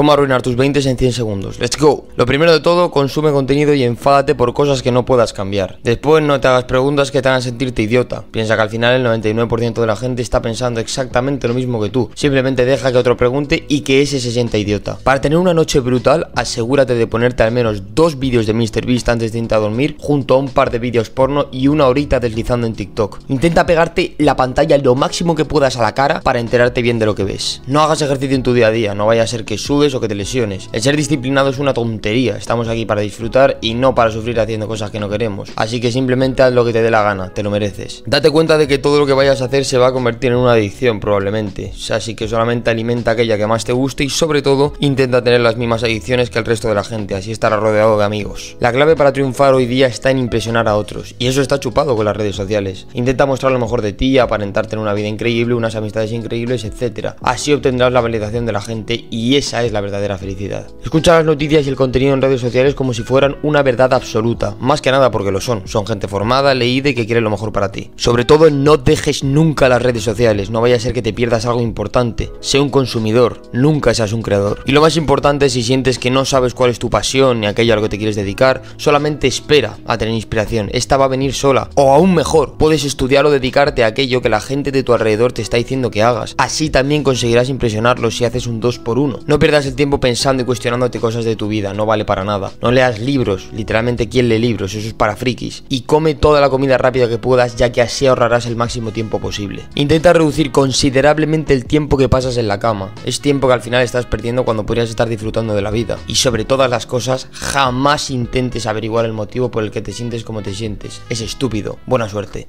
Cómo arruinar tus 20 en 100 segundos. Let's go. Lo primero de todo, consume contenido y enfádate por cosas que no puedas cambiar. Después no te hagas preguntas que te hagan sentirte idiota. Piensa que al final el 99% de la gente está pensando exactamente lo mismo que tú. Simplemente deja que otro pregunte y que ese se sienta idiota. Para tener una noche brutal, asegúrate de ponerte al menos dos vídeos de MrBeast antes de intentar dormir junto a un par de vídeos porno y una horita deslizando en TikTok. Intenta pegarte la pantalla lo máximo que puedas a la cara para enterarte bien de lo que ves. No hagas ejercicio en tu día a día, no vaya a ser que subes o que te lesiones. El ser disciplinado es una tontería, estamos aquí para disfrutar y no para sufrir haciendo cosas que no queremos. Así que simplemente haz lo que te dé la gana, te lo mereces. Date cuenta de que todo lo que vayas a hacer se va a convertir en una adicción probablemente, así que solamente alimenta aquella que más te guste y sobre todo intenta tener las mismas adicciones que el resto de la gente, así estará rodeado de amigos. La clave para triunfar hoy día está en impresionar a otros y eso está chupado con las redes sociales. Intenta mostrar lo mejor de ti, aparentarte en una vida increíble, unas amistades increíbles, etcétera, Así obtendrás la validación de la gente y esa es la verdadera felicidad. Escucha las noticias y el contenido en redes sociales como si fueran una verdad absoluta, más que nada porque lo son, son gente formada, leída y que quiere lo mejor para ti. Sobre todo no dejes nunca las redes sociales, no vaya a ser que te pierdas algo importante, sé un consumidor, nunca seas un creador. Y lo más importante si sientes que no sabes cuál es tu pasión ni aquello a lo que te quieres dedicar, solamente espera a tener inspiración, esta va a venir sola, o aún mejor, puedes estudiar o dedicarte a aquello que la gente de tu alrededor te está diciendo que hagas, así también conseguirás impresionarlos si haces un 2 por 1 No pierdas el tiempo pensando y cuestionándote cosas de tu vida, no vale para nada. No leas libros, literalmente quién lee libros, eso es para frikis. Y come toda la comida rápida que puedas, ya que así ahorrarás el máximo tiempo posible. Intenta reducir considerablemente el tiempo que pasas en la cama. Es tiempo que al final estás perdiendo cuando podrías estar disfrutando de la vida. Y sobre todas las cosas, jamás intentes averiguar el motivo por el que te sientes como te sientes. Es estúpido. Buena suerte.